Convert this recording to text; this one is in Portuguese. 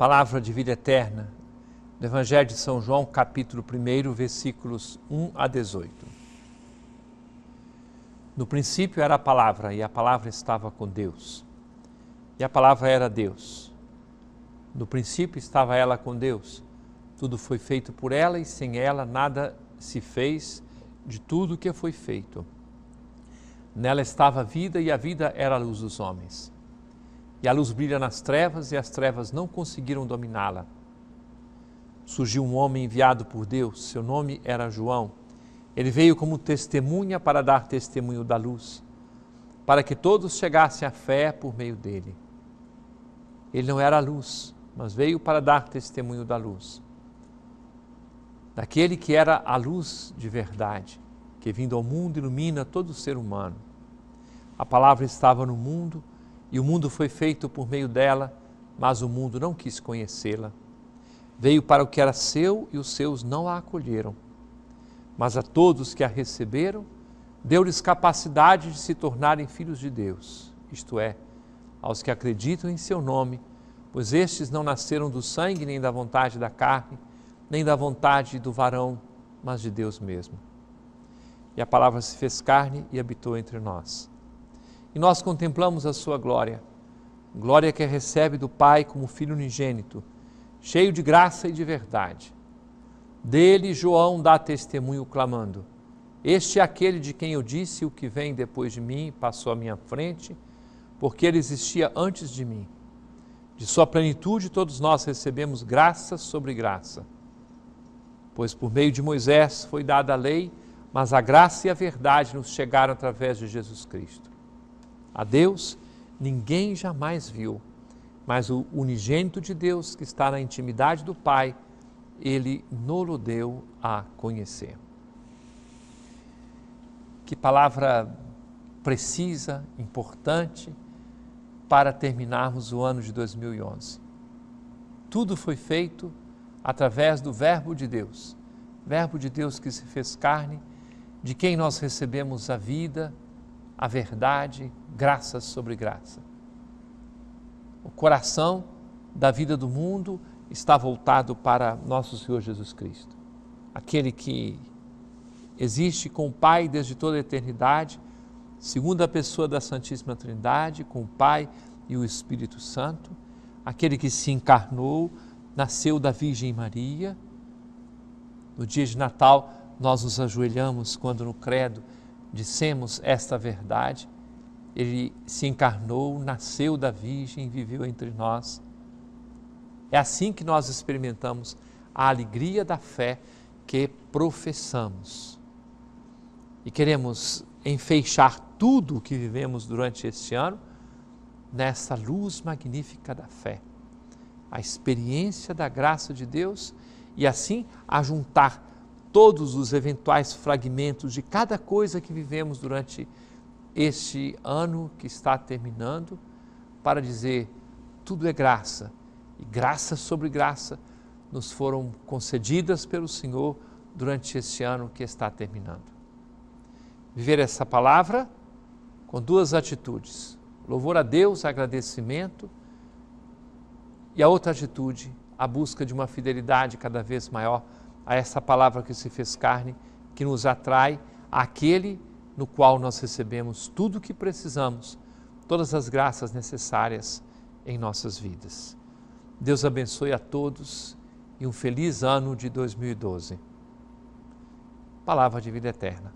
palavra de vida eterna, do Evangelho de São João, capítulo 1, versículos 1 a 18. No princípio era a palavra, e a palavra estava com Deus. E a palavra era Deus. No princípio estava ela com Deus. Tudo foi feito por ela, e sem ela nada se fez de tudo o que foi feito. Nela estava a vida, e a vida era a luz dos homens. E a luz brilha nas trevas e as trevas não conseguiram dominá-la. Surgiu um homem enviado por Deus, seu nome era João. Ele veio como testemunha para dar testemunho da luz, para que todos chegassem à fé por meio dele. Ele não era a luz, mas veio para dar testemunho da luz. Daquele que era a luz de verdade, que vindo ao mundo ilumina todo ser humano. A palavra estava no mundo e o mundo foi feito por meio dela, mas o mundo não quis conhecê-la. Veio para o que era seu e os seus não a acolheram. Mas a todos que a receberam, deu-lhes capacidade de se tornarem filhos de Deus, isto é, aos que acreditam em seu nome, pois estes não nasceram do sangue, nem da vontade da carne, nem da vontade do varão, mas de Deus mesmo. E a palavra se fez carne e habitou entre nós e nós contemplamos a sua glória. Glória que recebe do Pai como filho unigênito, cheio de graça e de verdade. Dele João dá testemunho clamando: Este é aquele de quem eu disse o que vem depois de mim, passou à minha frente, porque ele existia antes de mim. De sua plenitude todos nós recebemos graça sobre graça. Pois por meio de Moisés foi dada a lei, mas a graça e a verdade nos chegaram através de Jesus Cristo. A Deus ninguém jamais viu, mas o unigênito de Deus, que está na intimidade do Pai, ele nolo deu a conhecer. Que palavra precisa, importante, para terminarmos o ano de 2011. Tudo foi feito através do Verbo de Deus, Verbo de Deus que se fez carne, de quem nós recebemos a vida, a verdade, graça sobre graça. O coração da vida do mundo está voltado para nosso Senhor Jesus Cristo, aquele que existe com o Pai desde toda a eternidade, segundo a pessoa da Santíssima Trindade, com o Pai e o Espírito Santo, aquele que se encarnou, nasceu da Virgem Maria. No dia de Natal, nós nos ajoelhamos quando no Credo dissemos esta verdade, ele se encarnou, nasceu da Virgem, viveu entre nós. É assim que nós experimentamos a alegria da fé que professamos. E queremos enfeixar tudo o que vivemos durante este ano nessa luz magnífica da fé, a experiência da graça de Deus e assim ajuntar todos os eventuais fragmentos de cada coisa que vivemos durante este ano que está terminando, para dizer: tudo é graça, e graça sobre graça nos foram concedidas pelo Senhor durante este ano que está terminando. Viver essa palavra com duas atitudes: louvor a Deus, agradecimento, e a outra atitude, a busca de uma fidelidade cada vez maior a essa palavra que se fez carne, que nos atrai àquele no qual nós recebemos tudo o que precisamos, todas as graças necessárias em nossas vidas. Deus abençoe a todos e um feliz ano de 2012. Palavra de vida eterna.